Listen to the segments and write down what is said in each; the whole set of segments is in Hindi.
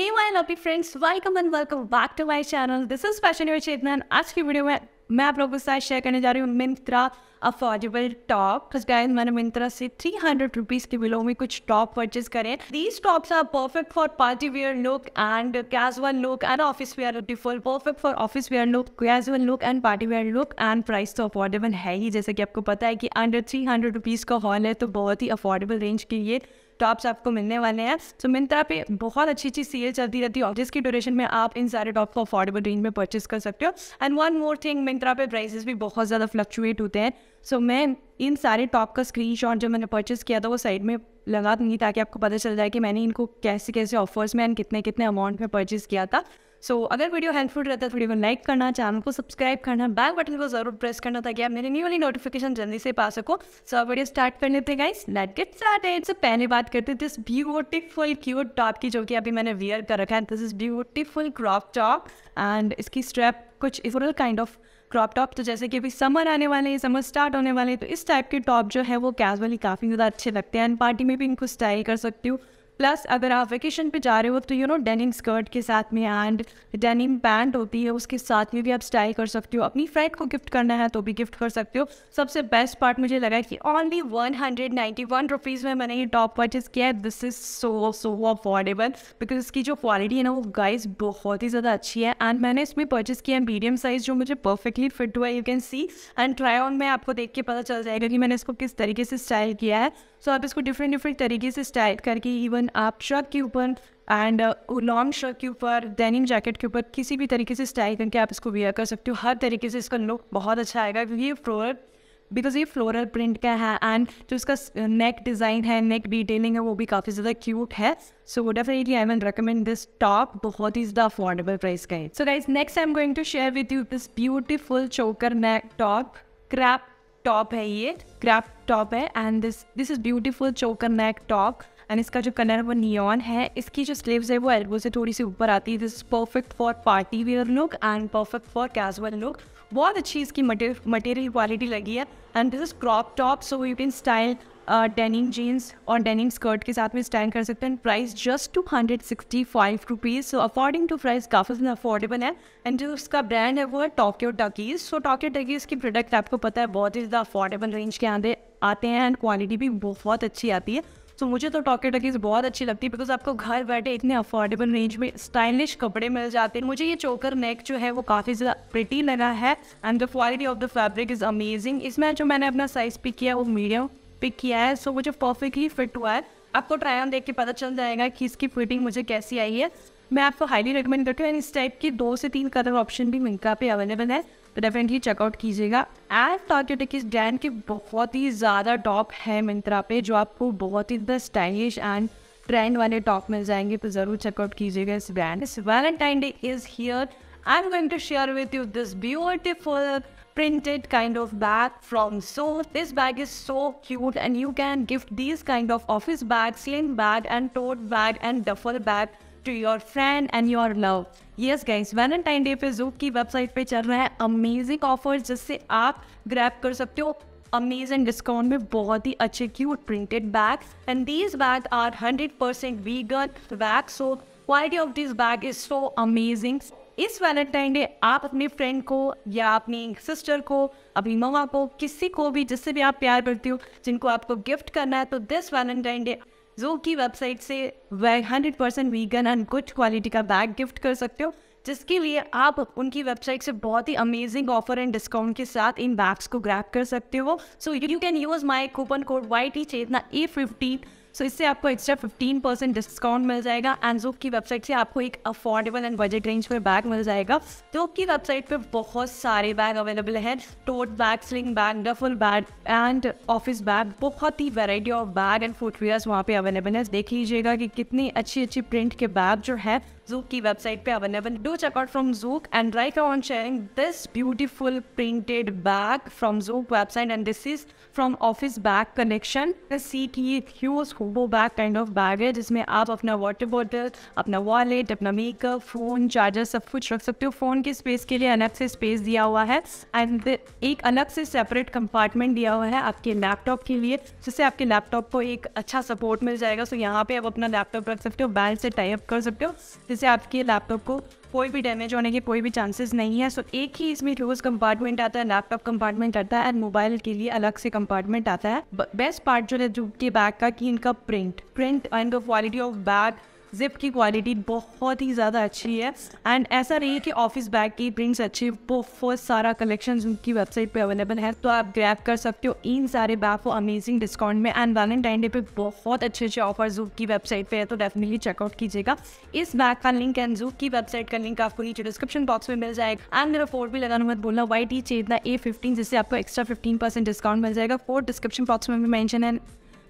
hey my lovely friends welcome and welcome back to my channel this is fashion your Chetan आज की वीडियो में मैं आप लोगों के साथ शेयर करने जा रही हूँ Myntra affordable top because guys मैंने मिंत्रा से थ्री हंड्रेड रुपीज़ के बिलो में कुछ टॉप परचेज करें these tops are perfect for party wear look and casual look and office wear डिफॉल perfect for office wear look casual look and party wear look and price तो अफोर्डेबल है ही जैसे कि आपको पता है कि अंडर थ्री हंड्रेड रुपीज़ का हॉल है तो बहुत ही अफोर्डेबल रेंज के लिए टॉप्स आपको मिलने वाले हैं तो मिंत्रा पे बहुत अच्छी अच्छी सेल चलती रहती है जिसकी ड्यूरेशन में आप इन सारे टॉप को अफोर्डेबल रेंज में परचेस कर सकते हो and one more thing Myntra पे प्राइसेस भी बहुत ज़्यादा फ्लक्चुएट होते हैं सो so, मैं इन सारे टॉप का स्क्रीन जो मैंने परचेस किया था वो साइड में लगा दूंगी ताकि आपको पता चल जाए कि मैंने इनको कैसे कैसे ऑफर्स में एंड कितने कितने अमाउंट में परचेस किया था सो so, अगर वीडियो हेल्पफुल रहता है तो वीडियो को लाइक करना चैनल को सब्सक्राइब करना बैक बटन को जरूर प्रेस करना ताकि आप मेरी न्यू वाली नोटिफिकेशन जल्दी से पा सको सो so, आप वीडियो स्टार्ट कर लेते हैं guys let get started so पहले बात करते दिस ब्यूटीफुल क्यूट टॉप की जो कि अभी मैंने वेयर कर रखा है this is beautiful crop top and इसकी स्ट्रैप कुछ इफोरल काइंड ऑफ क्रॉप टॉप तो जैसे कि अभी समर आने वाले हैं समर स्टार्ट होने वाले हैं तो इस टाइप के टॉप जो है वो कैजुअली काफ़ी ज़्यादा अच्छे लगते हैं एंड पार्टी में भी इनको स्टाइल कर सकती हूँ प्लस अगर आप वेकेशन पे जा रहे हो तो यू नो डेनिम स्कर्ट के साथ में एंड डेनिम पैंट होती है उसके साथ में भी आप स्टाइल कर सकते हो अपनी फ्रेंड को गिफ्ट करना है तो भी गिफ्ट कर सकते हो सबसे बेस्ट पार्ट मुझे लगा कि only one hundred ninety one rupees में मैंने ये टॉप परचेज किया है this is so so affordable because इसकी जो क्वालिटी है ना वो गाइज बहुत ही ज़्यादा अच्छी है एंड मैंने इसमें परचेज़ किया है मीडियम साइज़ जो मुझे परफेक्टली फिट हुआ है you can see and try on में आपको देख के पता चल जाएगा कि मैंने इसको किस तरीके से स्टाइल किया है सो so, आप इसको डिफरेंट डिफरेंट तरीके से स्टाइल करके इवन आप शर्ट के ऊपर एंड लॉन्ग शर्ट के ऊपर डेनिम जैकेट के ऊपर किसी भी तरीके से स्टाइल करके आप इसको वेयर कर सकते हो हर तरीके से इसका लुक बहुत अच्छा आएगा क्योंकि ये फ्लोरल बिकॉज ये फ्लोरल प्रिंट का है एंड जो इसका नेक डिज़ाइन uh, है नेक डिटेलिंग है वो भी काफ़ी ज़्यादा क्यूट है so definitely I will recommend this top बहुत ही ज़्यादा अफोर्डेबल प्राइस का है so guys next I am going to share with you this beautiful choker neck top crop top है ये क्रैप टॉप है and this this is beautiful choker neck top and इसका जो कलर है वो नियॉन है इसकी जो स्लीव्स है वो एल्बो से थोड़ी सी ऊपर आती है this is perfect for party wear look and perfect for casual look बहुत अच्छी इसकी मटेरियल क्वालिटी लगी है and this is crop top so you can style denim jeans और डेनिम स्कर्ट के साथ में स्टाइल कर सकते हैं price just two hundred sixty five rupees so according to price काफ़ी अफोर्डेबल है एंड जो उसका ब्रांड है वो है टॉक्यो टकीज़ सो टॉक्यो टकीज़ की प्रोडक्ट आपको पता है बहुत ही ज़्यादा अफोर्डेबल रेंज के आते आते हैं एंड क्वालिटी भी बहुत अच्छी आती है सो तो मुझे तो टॉकी टकीज बहुत अच्छी लगती है बिकॉज आपको घर बैठे इतने अफोर्डेबल रेंज में स्टाइलिश कपड़े मिल जाते हैं मुझे ये चोकर नेक जो है वो काफ़ी ज़्यादा प्रिटी लगा है and the quality of the fabric is amazing इसमें जो मैंने अपना साइज़ पिक किया वो मीडियम पिक किया है सो मुझे परफेक्टली फिट हुआ है आपको ट्राई ऑन देख के पता चल जाएगा कि इसकी फिटिंग मुझे कैसी आई है मैं आपको हाईली रिकमेंड करती हूँ एंड इस टाइप के दो से तीन कलर ऑप्शन भी मिंका पे अवेलेबल है तो डेफिनेटली चेकआउट कीजिएगा एंड टार्गेटिक इस ब्रांड के बहुत ही ज़्यादा टॉप है मिंत्रा पे जो आपको बहुत ही ज़्यादा स्टाइलिश एंड ट्रेंड वाले टॉप मिल जाएंगे तो ज़रूर चेकआउट कीजिएगा इस ब्रांड इस Valentine day is here I am going to share with you this beautiful printed kind of bag from so this bag is so cute and you can gift this kind of office bag sling bag and tote bag and duffel bag to your friend and your love yes guys Valentine day पे जूप की वेबसाइट पे चल रहा है अमेजिंग ऑफर जिससे आप ग्रैप कर सकते हो अमेजिंग डिस्काउंट में बहुत ही अच्छे cute printed bag and these bags are hundred percent vegan bag so quality of this bag is so amazing इस वैलेंटाइन डे आप अपने फ्रेंड को या अपनी सिस्टर को अपनी मम्मा को किसी को भी जिससे भी आप प्यार करती हो जिनको आपको गिफ्ट करना है तो दिस वैलेंटाइन डे जो की वेबसाइट से वे hundred percent vegan and good quality का बैग गिफ्ट कर सकते हो जिसके लिए आप उनकी वेबसाइट से बहुत ही अमेजिंग ऑफर एंड डिस्काउंट के साथ इन बैग्स को ग्रैप कर सकते हो so you can use my coupon code Y T Chetna A fifteen so इससे आपको एक्स्ट्रा फिफ्टीन परसेंट डिस्काउंट मिल जाएगा एंड जोक की वेबसाइट से आपको एक अफोर्डेबल एंड बजट रेंज में बैग मिल जाएगा जोक की वेबसाइट पे बहुत सारे बैग अवेलेबल हैं tote bag sling bag duffel bag and office bag बहुत ही variety of bag and footwear वहाँ पे अवेलेबल है देख लीजिएगा कि कितनी अच्छी अच्छी प्रिंट के बैग जो है जूक की वेबसाइट पे available do check out from Zouk and right on sharing this beautiful printed bag from Zouk website and this is from office bag connection see ही ह्यूज फोबो बैग काइंड ऑफ बैग है जिसमें आप अपना वाटर बॉटल अपना वॉलेट अपना मेकअप फ़ोन चार्जर सब कुछ रख सकते हो फ़ोन के स्पेस के लिए अलग से स्पेस दिया हुआ है एंड एक अलग से सेपरेट कंपार्टमेंट दिया हुआ है आपके लैपटॉप के लिए जिससे आपके लैपटॉप को एक अच्छा सपोर्ट मिल जाएगा सो यहाँ पे आप अपना लैपटॉप रख सकते हो बैल से टाइप कर सकते हो जिससे आपके लैपटॉप को कोई भी डैमेज होने के कोई भी चांसेस नहीं है सो so, एक ही इसमें क्लोज कंपार्टमेंट आता है लैपटॉप कंपार्टमेंट आता है एंड मोबाइल के लिए अलग से कंपार्टमेंट आता है बेस्ट पार्ट जो है जूट के बैग का कि इनका print print and the quality of bag zip की क्वालिटी बहुत ही ज़्यादा अच्छी है एंड ऐसा नहीं है कि ऑफिस बैग की प्रिंट्स अच्छी बहुत सारा कलेक्शन उनकी वेबसाइट पे अवेलेबल है तो आप ग्रैब कर सकते हो इन सारे बैग को अमेजिंग डिस्काउंट में एंड वैलेंटाइन डे पे बहुत अच्छे अच्छे ऑफर जूप की वेबसाइट पे है तो डेफिनेटली चेकआउट कीजिएगा इस बैग का लिंक एंड जूप की वेबसाइट का लिंक आपको नीचे डिस्क्रिप्शन बॉक्स में मिल जाएगा एंड मेरा फोर भी लगाना मत बोलना Y T Chetna A fifteen जिससे आपको एक्स्ट्रा फिफ्टीन परसेंट डिस्काउंट मिल जाएगा फोर डिस्क्रिप्शन बॉक्स में भी मैंशन है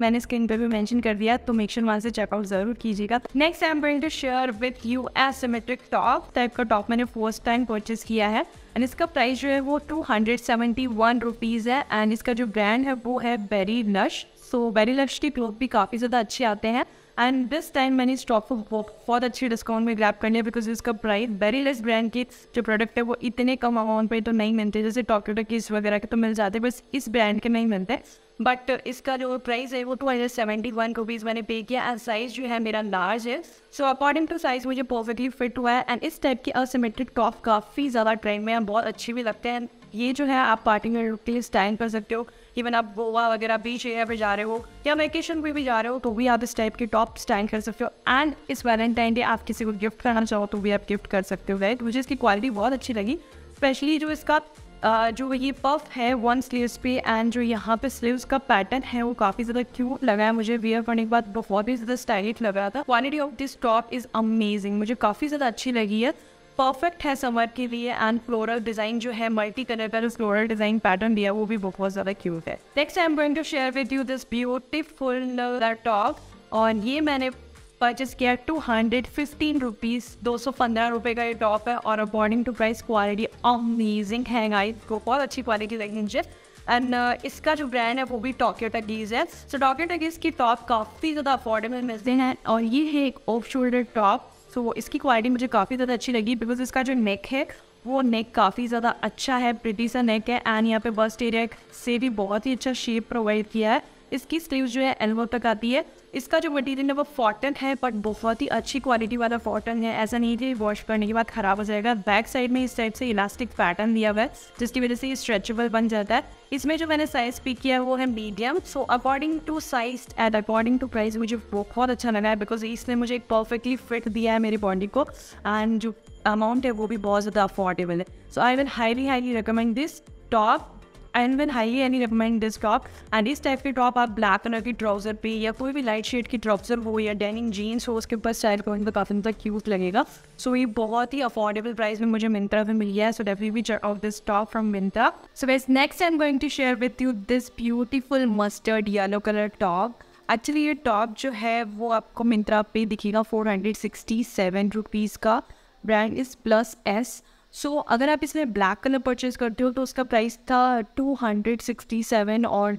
मैंने स्क्रीन पे भी मेंशन कर दिया तो मेक श्योर वहाँ से चेकआउट ज़रूर कीजिएगा next I am going to share with you asymmetric top type का टॉप मैंने फर्स्ट टाइम परचेस किया है एंड इसका प्राइस जो है वो two hundred seventy one rupees है एंड इसका जो ब्रांड है वो है बेरी लश सो बेरी लश के क्लोथ भी काफ़ी ज़्यादा अच्छे आते हैं एंड दिस टाइम मैंने इस टॉप को बहुत अच्छे डिस्काउंट में ग्रैप कर लिया बिकॉज इसका प्राइस बेरी लेस ब्रांड के जो प्रोडक्ट है वो इतने कम अमाउंट पे तो नहीं मिलते जैसे टॉक केस किस वगैरह के तो मिल जाते बस इस ब्रांड के नहीं मिलते बट uh, इसका जो प्राइस है वो two hundred seventy one rupees मैंने पे किया एंड साइज़ जो है मेरा लार्ज है सो अकॉर्डिंग टू साइज़ मुझे पॉजिटिव फिट हुआ है एंड इस टाइप की असिमेट्रिक टॉप काफ़ी ज़्यादा ट्रेंड में बहुत अच्छे भी लगते हैं ये जो है आप पार्टी में लुक के स्टाइल कर सकते हो इवन आप गोवा वगैरह बीच एरिया पर जा रहे हो या वेकेशन पर भी जा रहे हो तो भी आप इस टाइप के टॉप स्टाइल कर सकते हो एंड इस वैलेंटाइन डे आप किसी को गिफ्ट करना चाहो तो भी आप गिफ्ट कर सकते हो राइट मुझे इसकी क्वालिटी बहुत अच्छी लगी स्पेशली जो इसका जो ये पफ है वन स्लीव्स पे एंड जो यहाँ पे स्लीव्स का पैटर्न है वो काफ़ी ज़्यादा क्यूट लगा है मुझे वियर करने के बाद बहुत ही ज़्यादा स्टाइलिश लग रहा था quality of this top is amazing मुझे काफ़ी ज़्यादा अच्छी लगी है परफेक्ट है समर के लिए एंड फ्लोरल डिज़ाइन जो है मल्टी कलर का जो फ्लोरल डिज़ाइन पैटर्न दिया वो भी बहुत ज़्यादा क्यूट है next I am going to share with you this beautiful top और ये मैंने परचेज किया टू हंड्रेड फिफ्टीन रुपीज़ दो सौ पंद्रह रुपये का ये टॉप है और according to price quality amazing है वो बहुत अच्छी क्वालिटी लगी मुझे एंड uh, इसका जो ब्रांड है वो भी टॉकियो टगीज है सो टॉकियो टगीज की टॉप काफ़ी ज़्यादा अफोर्डेबल मिलते हैं और ये है एक ऑफ शोल्डर टॉप सो इसकी क्वालिटी मुझे काफ़ी ज़्यादा अच्छी लगी बिकॉज इसका जो नेक है वो नेक काफ़ी ज़्यादा अच्छा है प्रिटी सा नेक है एंड यहाँ पे बस्ट एरिया से भी बहुत ही अच्छा शेप प्रोवाइड किया है इसकी स्लीव जो है एल्बो तक आती है इसका जो मटेरियल है वो कॉटन है बट बहुत ही अच्छी क्वालिटी वाला कॉटन है ऐसा नहीं कि वॉश करने के बाद ख़राब हो जाएगा बैक साइड में इस टाइप से इलास्टिक पैटर्न दिया हुआ है जिसकी वजह से ये स्ट्रेचेबल बन जाता है इसमें जो मैंने साइज़ पिक किया है वो है medium so according to size and according to price मुझे बहुत अच्छा लगा है बिकॉज इसने मुझे एक परफेक्टली फिट दिया है मेरी बॉडी को एंड जो अमाउंट है वो भी बहुत ज़्यादा अफोर्डेबल है so I will highly highly recommend this top and when high any recommend this top and इस टाइप के टॉप आप ब्लैक कलर की ट्राउजर पे या कोई भी लाइट शेड की ट्राउजर हो या डेनिंग जीन्स हो उसके ऊपर स्टाइल को तो काफ़ी मतलब क्यूट लगेगा सो so, ये बहुत ही अफोर्डेबल प्राइस में मुझे मिंत्रा में मिल गया है so definitely check out this top from Myntra so was next I am going to share with you this beautiful mustard yellow colour top actually ये टॉप जो है वो आपको मिंत्रा पे दिखेगा four hundred sixty seven rupees का brand is plus S so so, अगर आप इसमें ब्लैक कलर परचेज करते हो तो उसका प्राइस था टू हंड्रेड सिक्सटी सेवन और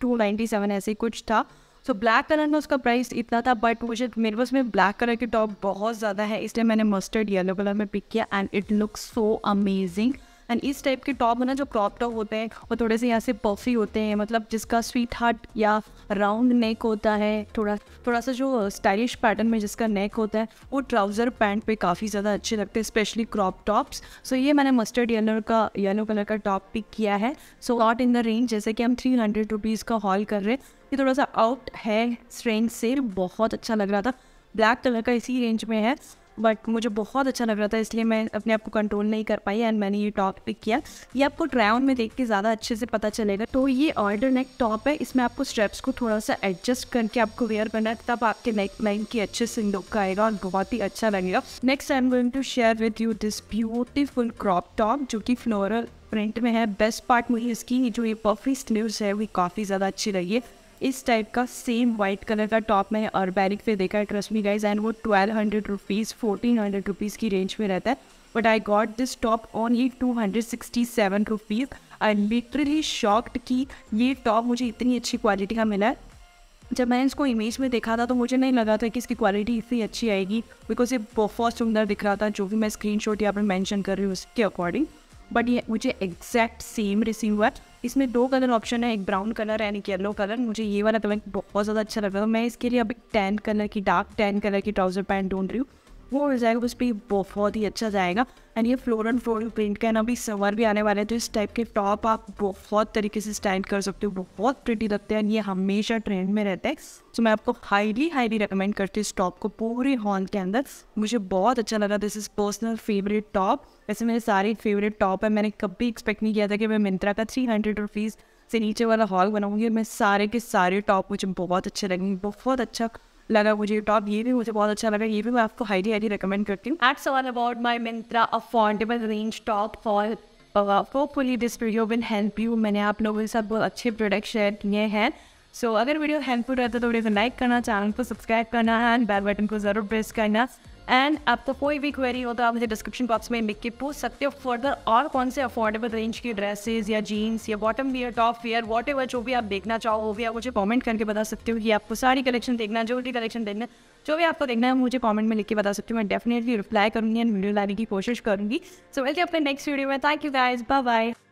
टू नाइन्टी सेवन ऐसे कुछ था सो ब्लैक कलर में उसका प्राइस इतना था बट मुझे मेरे पास में ब्लैक कलर के टॉप बहुत ज़्यादा है इसलिए मैंने मस्टर्ड येलो कलर में पिक किया and it looks so amazing and इस टाइप के टॉप ना जो क्रॉप टॉप होते हैं वो थोड़े से यहाँ से पफी होते हैं मतलब जिसका स्वीट हार्ट या राउंड नेक होता है थोड़ा थोड़ा सा जो स्टाइलिश पैटर्न में जिसका नेक होता है वो ट्राउज़र पैंट पे काफ़ी ज़्यादा अच्छे लगते हैं स्पेशली क्रॉप टॉप्स सो ये मैंने मस्टर्ड येलो का येलो कलर का टॉप पिक किया है so not in the range जैसे कि हम थ्री हंड्रेड रुपीज़ का हॉल कर रहे हैं ये थोड़ा सा आउट है स्ट्रेंज से बहुत अच्छा लग रहा था ब्लैक कलर का इसी रेंज में है बट मुझे बहुत अच्छा लग रहा था इसलिए मैं अपने आप को कंट्रोल नहीं कर पाई एंड मैंने ये टॉप पिक किया ये आपको ट्राई ऑन में देख के ज़्यादा अच्छे से पता चलेगा तो ये ऑर्डर नेक टॉप है इसमें आपको स्ट्रेप्स को थोड़ा सा एडजस्ट करके आपको वेयर करना है तब आपके नेक लाइन की अच्छे से लुक आएगा और बहुत ही अच्छा लगेगा next I am going to share with you this beautiful crop top जो कि फ्लोरल प्रिंट में है बेस्ट पार्ट मुझे इसकी जो ये पफी स्लीव्स है वो काफ़ी ज़्यादा अच्छी रही है इस टाइप का सेम वाइट कलर का टॉप मैंने बैरिक पे देखा है ट्रस्ट मी गाइज एंड वो twelve hundred rupees fourteen hundred rupees की रेंज में रहता है but I got this top only two hundred sixty seven rupees I literally shocked कि ये टॉप मुझे इतनी अच्छी क्वालिटी का मिला है जब मैंने इसको इमेज में देखा था तो मुझे नहीं लगा था कि इसकी क्वालिटी इतनी अच्छी आएगी बिकॉज ये बहुत सुंदर दिख रहा था जो भी मैं स्क्रीन शॉट यहाँ पर मैंशन कर रही हूँ उसके अकॉर्डिंग बट ये मुझे एग्जैक्ट सेम रिसीव हुआ इसमें दो कलर ऑप्शन है एक ब्राउन कलर एंड एक येलो कलर मुझे ये वाला मैं तो बहुत ज़्यादा अच्छा लग रहा है तो मैं इसके लिए अभी टैन कलर की डार्क टैन कलर की ट्राउज़र पैंट ढूंढ रही हूँ वो मिल जाएगा उस पर बहुत ही अच्छा जाएगा एंड ये एंड फ्लोर पेंट का ना अभी समर भी आने वाला है तो इस टाइप के टॉप आप बहुत तरीके से स्टैंड कर सकते हो बहुत प्रिटी लगते हैं ये हमेशा ट्रेंड में रहता है सो so, मैं आपको हाईली हाईली रिकमेंड करती हूँ इस टॉप को पूरे हॉल के अंदर मुझे बहुत अच्छा लगा this is personal favourite top वैसे मेरे सारे फेवरेट टॉप है मैंने कभी एक्सपेक्ट नहीं किया था कि मैं मिंत्रा का थ्री हंड्रेड रुपीज़ से नीचे वाला हॉल बनाऊंगी और मैं सारे के सारे टॉप मुझे बहुत अच्छे लगेंगे बहुत अच्छा लगा मुझे टॉप ये भी मुझे बहुत अच्छा लगा ये भी मैं आपको हाईली हाईली रिकमेंड करती हूँ that's all about my Myntra affordable range top for hopefully this video will help you मैंने आप लोगों के साथ बहुत अच्छे प्रोडक्ट शेयर किए हैं सो अगर वीडियो हेल्पफुल रहता है तो वीडियो को लाइक करना चैनल को सब्सक्राइब करना है एंड बेल बटन को ज़रूर प्रेस करना एंड आपको तो कोई भी क्वेरी हो तो आप मुझे डिस्क्रिप्शन बॉक्स में लिख के पूछ सकते हो फर्दर और कौन से अफोर्डेबल रेंज की ड्रेसेस या जीन्स या bottom wear top wear whatever जो भी आप देखना चाहो वो भी आप मुझे कॉमेंट करके बता सकते हो कि आपको सारी कलेक्शन देखना जो भी कलेक्शन देखना जो भी आपको देखना है मुझे कॉमेंट में लिख के बता सकते हो मैं डेफिनेटली रिप्लाई करूँगी एंड वीडियो लाने की कोशिश करूँगी सो वेलकम अपने नेक्स्ट वीडियो में thank you guys bye bye